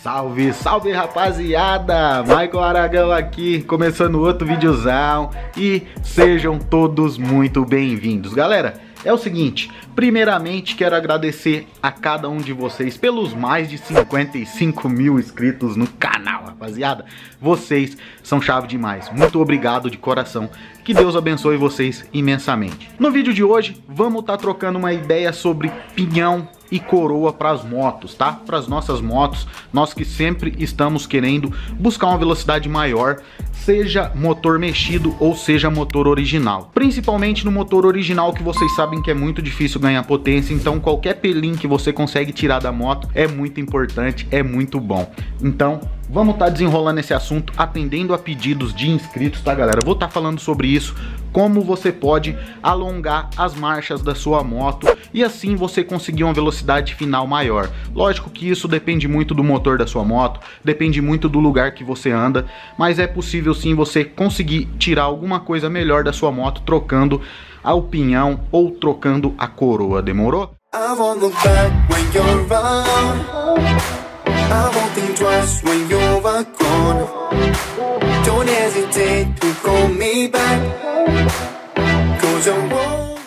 Salve, salve rapaziada! Michael Aragão aqui, começando outro videozão e sejam todos muito bem-vindos. Galera, é o seguinte, primeiramente quero agradecer a cada um de vocês pelos mais de 55 mil inscritos no canal, rapaziada. Vocês são chave demais, muito obrigado de coração, que Deus abençoe vocês imensamente. No vídeo de hoje, vamos estar tá trocando uma ideia sobre pinhão, e coroa para as motos, tá? Para as nossas motos, nós que sempre estamos querendo buscar uma velocidade maior seja motor mexido ou seja motor original. Principalmente no motor original que vocês sabem que é muito difícil ganhar potência, então qualquer pelinho que você consegue tirar da moto é muito importante, é muito bom. Então, Vamos estar tá desenrolando esse assunto, atendendo a pedidos de inscritos, tá galera? vou estar tá falando sobre isso, como você pode alongar as marchas da sua moto e assim você conseguir uma velocidade final maior. Lógico que isso depende muito do motor da sua moto, depende muito do lugar que você anda, mas é possível possível sim você conseguir tirar alguma coisa melhor da sua moto trocando a pinhão ou trocando a coroa, demorou? I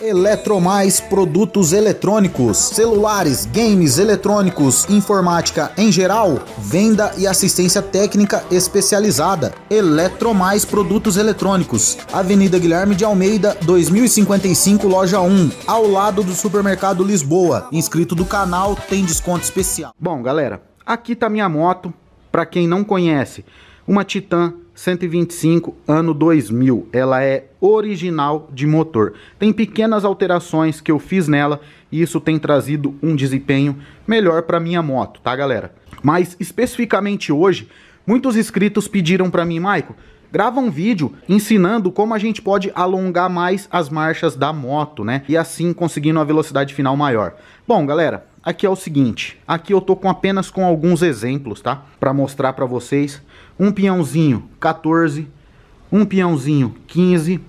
Eletromais produtos eletrônicos, celulares, games eletrônicos, informática em geral, venda e assistência técnica especializada. Eletromais produtos eletrônicos, Avenida Guilherme de Almeida, 2055, loja 1, ao lado do Supermercado Lisboa. Inscrito do canal tem desconto especial. Bom, galera, aqui tá minha moto, para quem não conhece, uma Titan 125 ano 2000. Ela é original de motor. Tem pequenas alterações que eu fiz nela e isso tem trazido um desempenho melhor para minha moto, tá galera? Mas especificamente hoje, muitos inscritos pediram para mim, Maico, grava um vídeo ensinando como a gente pode alongar mais as marchas da moto, né? E assim conseguindo uma velocidade final maior. Bom, galera, aqui é o seguinte, aqui eu tô com apenas com alguns exemplos, tá? Para mostrar para vocês um peãozinho 14, um peãozinho 15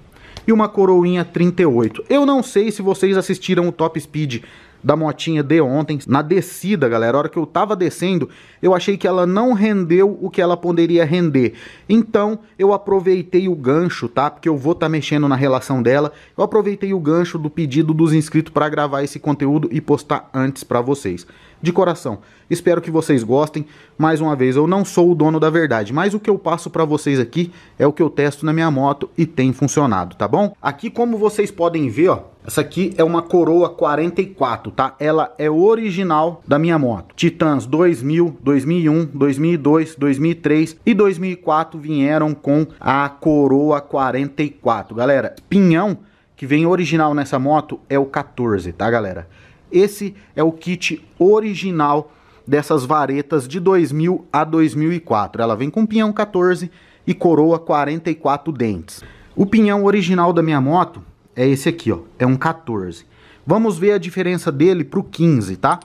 e uma coroinha 38. Eu não sei se vocês assistiram o Top Speed da motinha de ontem. Na descida, galera, a hora que eu tava descendo, eu achei que ela não rendeu o que ela poderia render. Então, eu aproveitei o gancho, tá? Porque eu vou estar tá mexendo na relação dela. Eu aproveitei o gancho do pedido dos inscritos para gravar esse conteúdo e postar antes para vocês. De coração, espero que vocês gostem. Mais uma vez, eu não sou o dono da verdade, mas o que eu passo para vocês aqui é o que eu testo na minha moto e tem funcionado, tá bom? Aqui, como vocês podem ver, ó, essa aqui é uma Coroa 44, tá? Ela é original da minha moto. Titãs 2000, 2001, 2002, 2003 e 2004 vieram com a Coroa 44. Galera, pinhão que vem original nessa moto é o 14, tá galera? Esse é o kit original dessas varetas de 2000 a 2004. Ela vem com pinhão 14 e coroa 44 dentes. O pinhão original da minha moto é esse aqui, ó. É um 14. Vamos ver a diferença dele pro 15, tá?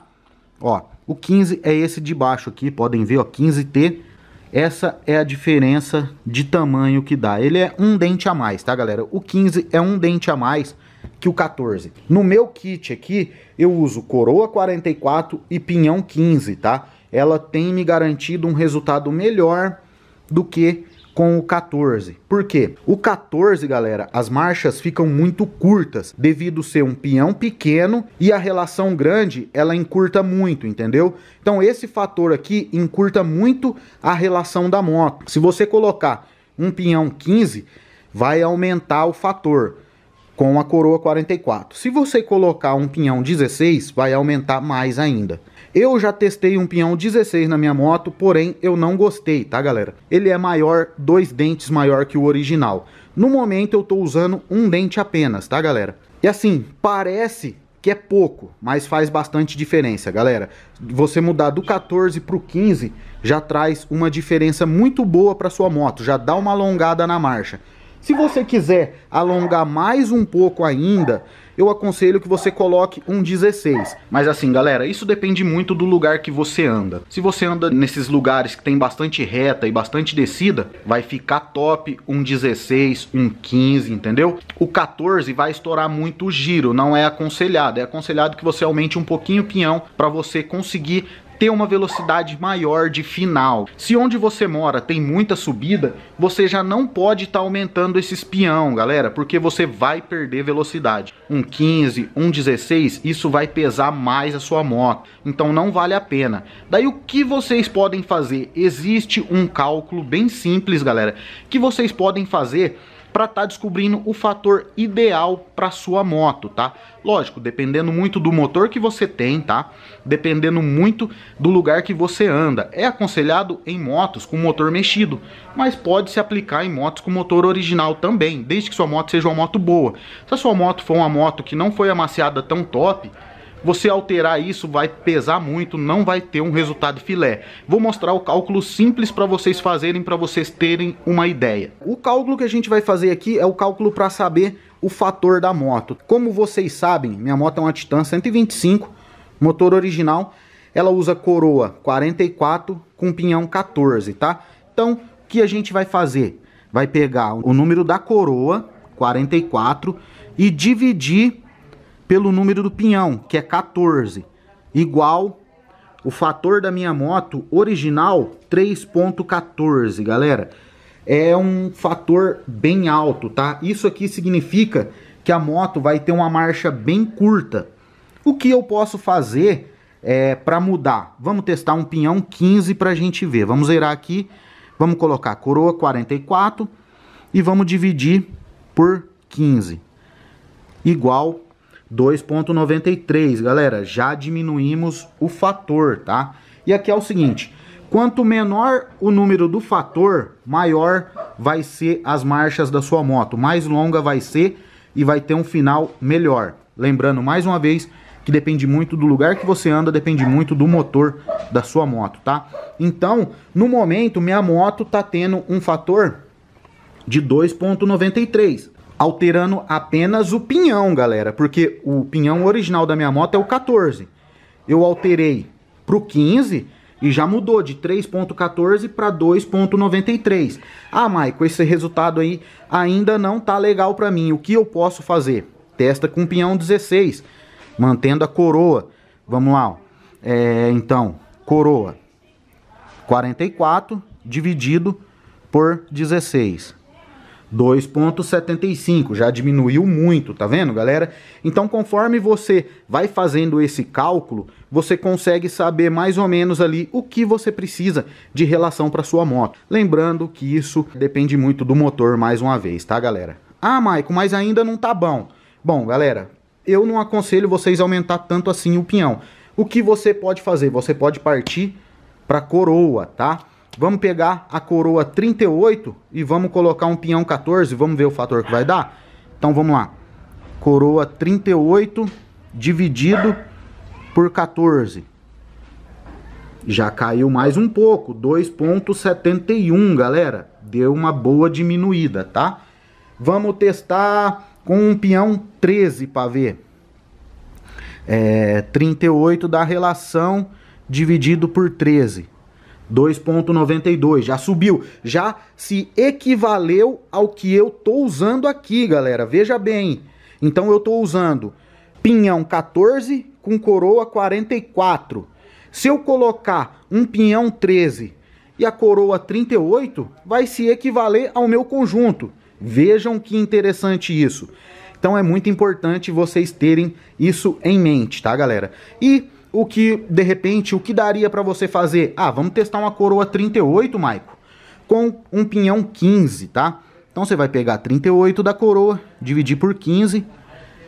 Ó, o 15 é esse de baixo aqui, podem ver, ó, 15T. Essa é a diferença de tamanho que dá. Ele é um dente a mais, tá, galera? O 15 é um dente a mais que o 14. No meu kit aqui, eu uso coroa 44 e pinhão 15, tá? Ela tem me garantido um resultado melhor do que com o 14. Por quê? O 14, galera, as marchas ficam muito curtas, devido ser um peão pequeno e a relação grande, ela encurta muito, entendeu? Então esse fator aqui encurta muito a relação da moto. Se você colocar um pinhão 15, vai aumentar o fator com a coroa 44. Se você colocar um pinhão 16, vai aumentar mais ainda. Eu já testei um pinhão 16 na minha moto, porém eu não gostei, tá galera? Ele é maior, dois dentes maior que o original. No momento eu tô usando um dente apenas, tá galera? E assim, parece que é pouco, mas faz bastante diferença, galera. Você mudar do 14 para o 15 já traz uma diferença muito boa para sua moto, já dá uma alongada na marcha. Se você quiser alongar mais um pouco ainda, eu aconselho que você coloque um 16. Mas assim, galera, isso depende muito do lugar que você anda. Se você anda nesses lugares que tem bastante reta e bastante descida, vai ficar top um 16, um 15, entendeu? O 14 vai estourar muito o giro, não é aconselhado. É aconselhado que você aumente um pouquinho o pinhão para você conseguir ter uma velocidade maior de final. Se onde você mora tem muita subida, você já não pode estar tá aumentando esse espião, galera, porque você vai perder velocidade. Um 15, um 16, isso vai pesar mais a sua moto, então não vale a pena. Daí o que vocês podem fazer? Existe um cálculo bem simples, galera, que vocês podem fazer para estar tá descobrindo o fator ideal para sua moto, tá? Lógico, dependendo muito do motor que você tem, tá? Dependendo muito do lugar que você anda. É aconselhado em motos com motor mexido, mas pode se aplicar em motos com motor original também, desde que sua moto seja uma moto boa. Se a sua moto for uma moto que não foi amaciada tão top, você alterar isso vai pesar muito, não vai ter um resultado filé. Vou mostrar o cálculo simples para vocês fazerem, para vocês terem uma ideia. O cálculo que a gente vai fazer aqui é o cálculo para saber o fator da moto. Como vocês sabem, minha moto é uma Titan 125, motor original. Ela usa coroa 44 com pinhão 14, tá? Então, o que a gente vai fazer? Vai pegar o número da coroa, 44, e dividir pelo número do pinhão, que é 14, igual o fator da minha moto original 3.14, galera. É um fator bem alto, tá? Isso aqui significa que a moto vai ter uma marcha bem curta. O que eu posso fazer é, para mudar? Vamos testar um pinhão 15 para a gente ver. Vamos zerar aqui, vamos colocar coroa 44 e vamos dividir por 15, igual 2.93, galera, já diminuímos o fator, tá? E aqui é o seguinte, quanto menor o número do fator, maior vai ser as marchas da sua moto, mais longa vai ser e vai ter um final melhor. Lembrando mais uma vez que depende muito do lugar que você anda, depende muito do motor da sua moto, tá? Então, no momento, minha moto tá tendo um fator de 2.93 alterando apenas o pinhão, galera, porque o pinhão original da minha moto é o 14. Eu alterei pro 15 e já mudou de 3.14 para 2.93. Ah, Maico, esse resultado aí ainda não tá legal para mim. O que eu posso fazer? Testa com pinhão 16, mantendo a coroa. Vamos lá. É, então, coroa 44 dividido por 16. 2.75, já diminuiu muito, tá vendo, galera? Então, conforme você vai fazendo esse cálculo, você consegue saber mais ou menos ali o que você precisa de relação para sua moto. Lembrando que isso depende muito do motor mais uma vez, tá, galera? Ah, Maico, mas ainda não tá bom. Bom, galera, eu não aconselho vocês aumentar tanto assim o pinhão. O que você pode fazer? Você pode partir para coroa, tá? Vamos pegar a coroa 38 e vamos colocar um pinhão 14. Vamos ver o fator que vai dar? Então vamos lá. Coroa 38 dividido por 14. Já caiu mais um pouco, 2.71, galera. Deu uma boa diminuída, tá? Vamos testar com um pinhão 13 para ver. É, 38 da relação dividido por 13. 2.92, já subiu, já se equivaleu ao que eu tô usando aqui, galera. Veja bem. Então eu tô usando pinhão 14 com coroa 44. Se eu colocar um pinhão 13 e a coroa 38, vai se equivaler ao meu conjunto. Vejam que interessante isso. Então é muito importante vocês terem isso em mente, tá, galera? E o que, de repente, o que daria para você fazer? Ah, vamos testar uma coroa 38, Maico, com um pinhão 15, tá? Então você vai pegar 38 da coroa, dividir por 15,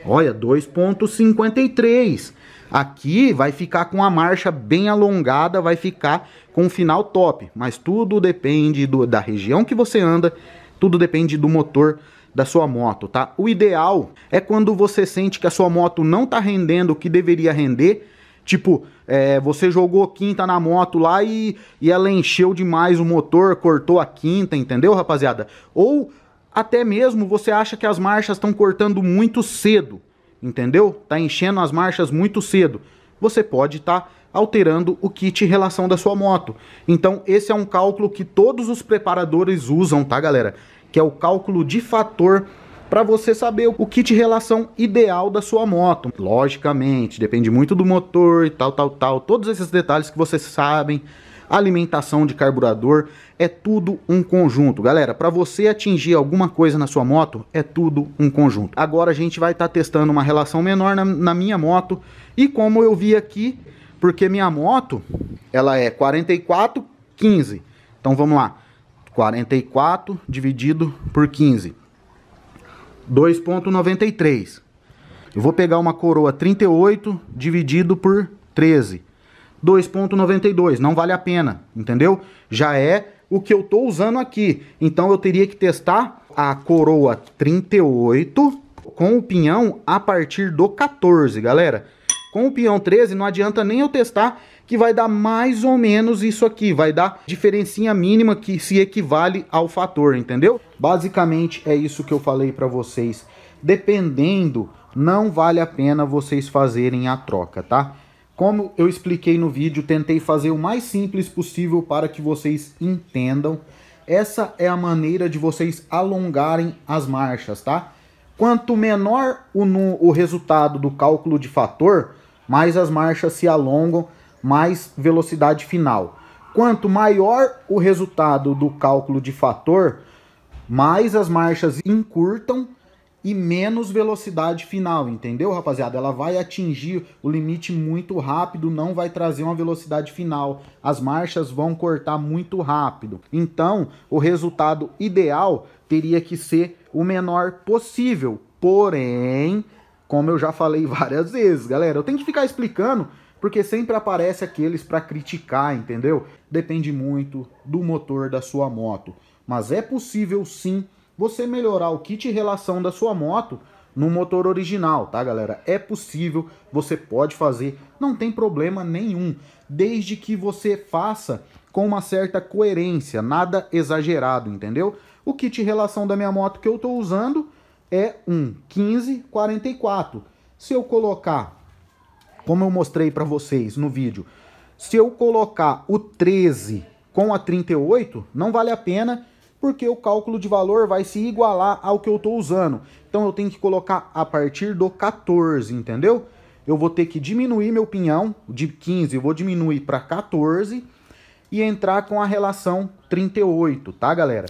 olha, 2.53. Aqui vai ficar com a marcha bem alongada, vai ficar com o final top, mas tudo depende do, da região que você anda, tudo depende do motor da sua moto, tá? O ideal é quando você sente que a sua moto não tá rendendo o que deveria render, Tipo, é, você jogou quinta na moto lá e, e ela encheu demais o motor, cortou a quinta, entendeu, rapaziada? Ou até mesmo você acha que as marchas estão cortando muito cedo, entendeu? Tá enchendo as marchas muito cedo. Você pode estar tá alterando o kit em relação da sua moto. Então, esse é um cálculo que todos os preparadores usam, tá, galera? Que é o cálculo de fator para você saber o kit relação ideal da sua moto. Logicamente, depende muito do motor e tal, tal, tal. Todos esses detalhes que vocês sabem alimentação de carburador, é tudo um conjunto. Galera, para você atingir alguma coisa na sua moto, é tudo um conjunto. Agora a gente vai estar tá testando uma relação menor na, na, minha moto e como eu vi aqui, porque minha moto, ela é 44, 15. Então vamos lá, 44 dividido por 15. 2,93. Eu vou pegar uma coroa 38 dividido por 13. 2,92, não vale a pena, entendeu? Já é o que eu estou usando aqui. Então eu teria que testar a coroa 38 com o pinhão a partir do 14, galera. Com o pinhão 13 não adianta nem eu testar que vai dar mais ou menos isso aqui, vai dar diferencinha mínima que se equivale ao fator, entendeu? Basicamente é isso que eu falei para vocês. Dependendo, não vale a pena vocês fazerem a troca, tá? Como eu expliquei no vídeo, tentei fazer o mais simples possível para que vocês entendam. Essa é a maneira de vocês alongarem as marchas, tá? Quanto menor o, o resultado do cálculo de fator, mais as marchas se alongam mais velocidade final. Quanto maior o resultado do cálculo de fator, mais as marchas encurtam e menos velocidade final, entendeu, rapaziada? Ela vai atingir o limite muito rápido, não vai trazer uma velocidade final. As marchas vão cortar muito rápido. Então, o resultado ideal teria que ser o menor possível. Porém, como eu já falei várias vezes, galera, eu tenho que ficar explicando porque sempre aparece aqueles para criticar, entendeu? Depende muito do motor da sua moto, mas é possível sim você melhorar o kit relação da sua moto no motor original, tá galera? É possível, você pode fazer, não tem problema nenhum, desde que você faça com uma certa coerência, nada exagerado, entendeu? O kit relação da minha moto que eu tô usando é um 1544. Se eu colocar como eu mostrei para vocês no vídeo, se eu colocar o 13 com a 38, não vale a pena, porque o cálculo de valor vai se igualar ao que eu estou usando. Então eu tenho que colocar a partir do 14, entendeu? Eu vou ter que diminuir meu pinhão, de 15 eu vou diminuir para 14 e entrar com a relação 38, tá galera?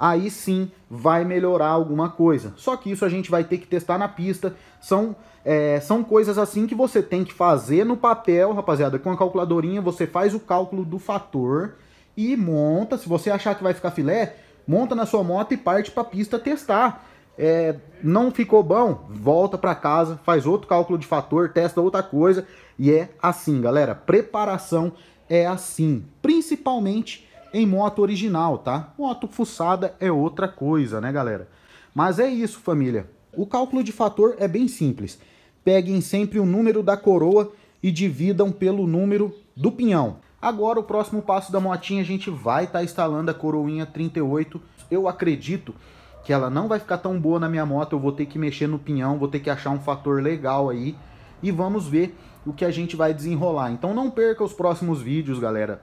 aí sim vai melhorar alguma coisa. Só que isso a gente vai ter que testar na pista. São, é, são coisas assim que você tem que fazer no papel, rapaziada. Com a calculadorinha, você faz o cálculo do fator e monta. Se você achar que vai ficar filé, monta na sua moto e parte para a pista testar. É, não ficou bom, volta para casa, faz outro cálculo de fator, testa outra coisa. E é assim, galera. Preparação é assim. Principalmente em moto original, tá? Moto fuçada é outra coisa, né, galera? Mas é isso, família. O cálculo de fator é bem simples. Peguem sempre o número da coroa e dividam pelo número do pinhão. Agora, o próximo passo da motinha, a gente vai estar tá instalando a coroinha 38. Eu acredito que ela não vai ficar tão boa na minha moto, eu vou ter que mexer no pinhão, vou ter que achar um fator legal aí. E vamos ver o que a gente vai desenrolar. Então não perca os próximos vídeos, galera.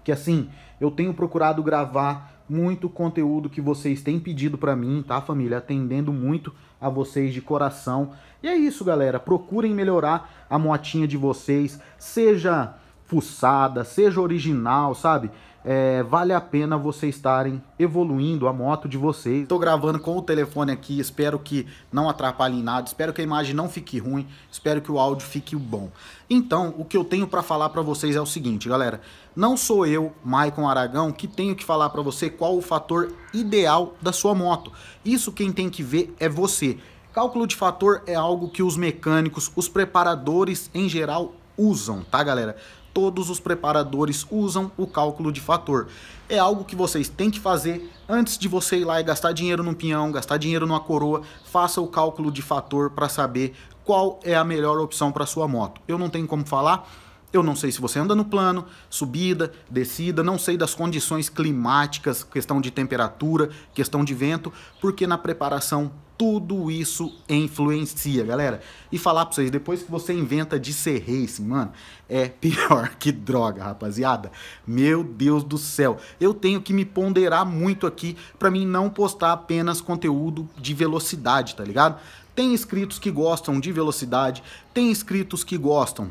Porque assim, eu tenho procurado gravar muito conteúdo que vocês têm pedido para mim, tá, família? Atendendo muito a vocês de coração. E é isso, galera. Procurem melhorar a motinha de vocês, seja fuçada, seja original, sabe? é, vale a pena vocês estarem evoluindo a moto de vocês. Estou gravando com o telefone aqui, espero que não atrapalhe em nada, espero que a imagem não fique ruim, espero que o áudio fique bom. Então, o que eu tenho para falar para vocês é o seguinte, galera, não sou eu, Maicon Aragão, que tenho que falar para você qual o fator ideal da sua moto. Isso quem tem que ver é você. Cálculo de fator é algo que os mecânicos, os preparadores em geral usam, tá galera? todos os preparadores usam o cálculo de fator. É algo que vocês têm que fazer antes de você ir lá e gastar dinheiro num pinhão, gastar dinheiro numa coroa, faça o cálculo de fator para saber qual é a melhor opção para sua moto. Eu não tenho como falar, eu não sei se você anda no plano, subida, descida, não sei das condições climáticas, questão de temperatura, questão de vento, porque na preparação tudo isso influencia, galera. E falar pra vocês, depois que você inventa de ser race, mano, é pior que droga, rapaziada. Meu Deus do céu. Eu tenho que me ponderar muito aqui para mim não postar apenas conteúdo de velocidade, tá ligado? Tem inscritos que gostam de velocidade, tem inscritos que gostam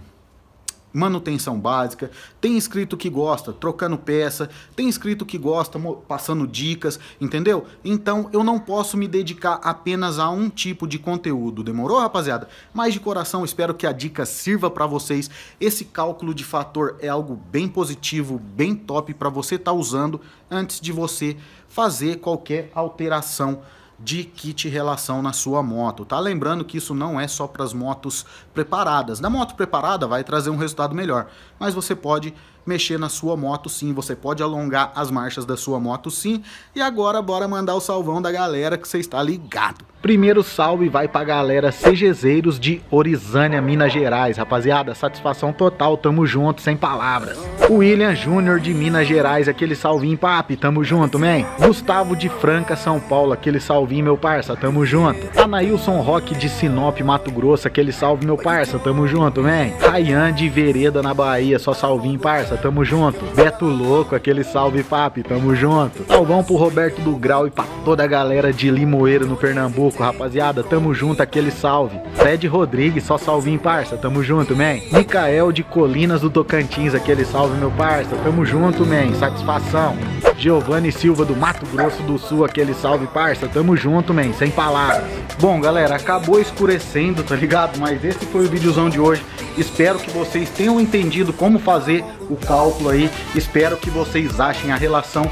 manutenção básica, tem inscrito que gosta trocando peça, tem inscrito que gosta passando dicas, entendeu? Então eu não posso me dedicar apenas a um tipo de conteúdo, demorou, rapaziada? Mas de coração espero que a dica sirva para vocês. Esse cálculo de fator é algo bem positivo, bem top para você estar tá usando antes de você fazer qualquer alteração de kit relação na sua moto, tá? Lembrando que isso não é só para as motos preparadas. Na moto preparada vai trazer um resultado melhor, mas você pode mexer na sua moto sim, você pode alongar as marchas da sua moto sim. E agora bora mandar o salvão da galera que você está ligado. Primeiro salve vai pra galera CGZeiros de Orizânia, Minas Gerais. Rapaziada, satisfação total, tamo junto, sem palavras. William Júnior de Minas Gerais, aquele salvinho, papi, tamo junto, man. Gustavo de Franca, São Paulo, aquele salvinho, meu parça, tamo junto. Anailson Roque de Sinop, Mato Grosso, aquele salve, meu parça, tamo junto, man. Rayan de Vereda, na Bahia, só salvinho, parça, tamo junto. Beto Louco, aquele salve papi, tamo junto. Salvão pro Roberto do Grau e pra toda a galera de Limoeiro no Pernambuco, rapaziada, tamo junto, aquele salve. Fred Rodrigues, só salvinho, parça, tamo junto, man. Micael de Colinas do Tocantins, aquele salve, meu parça, tamo junto, man, satisfação. Giovanni Silva do Mato Grosso do Sul, aquele salve, parça. Tamo junto, man, sem palavras. Bom, galera, acabou escurecendo, tá ligado? Mas esse foi o videozão de hoje. Espero que vocês tenham entendido como fazer o cálculo aí. Espero que vocês achem a relação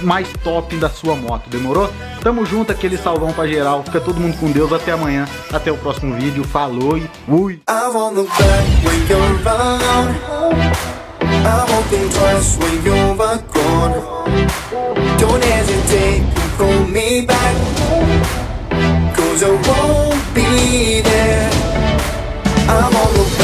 mais top da sua moto, demorou? Tamo junto, aquele salvão pra geral. Fica todo mundo com Deus, até amanhã, até o próximo vídeo. Falou e fui! I'm hoping twice when you are gone Don't hesitate, to call me back Cause I won't be there I'm on the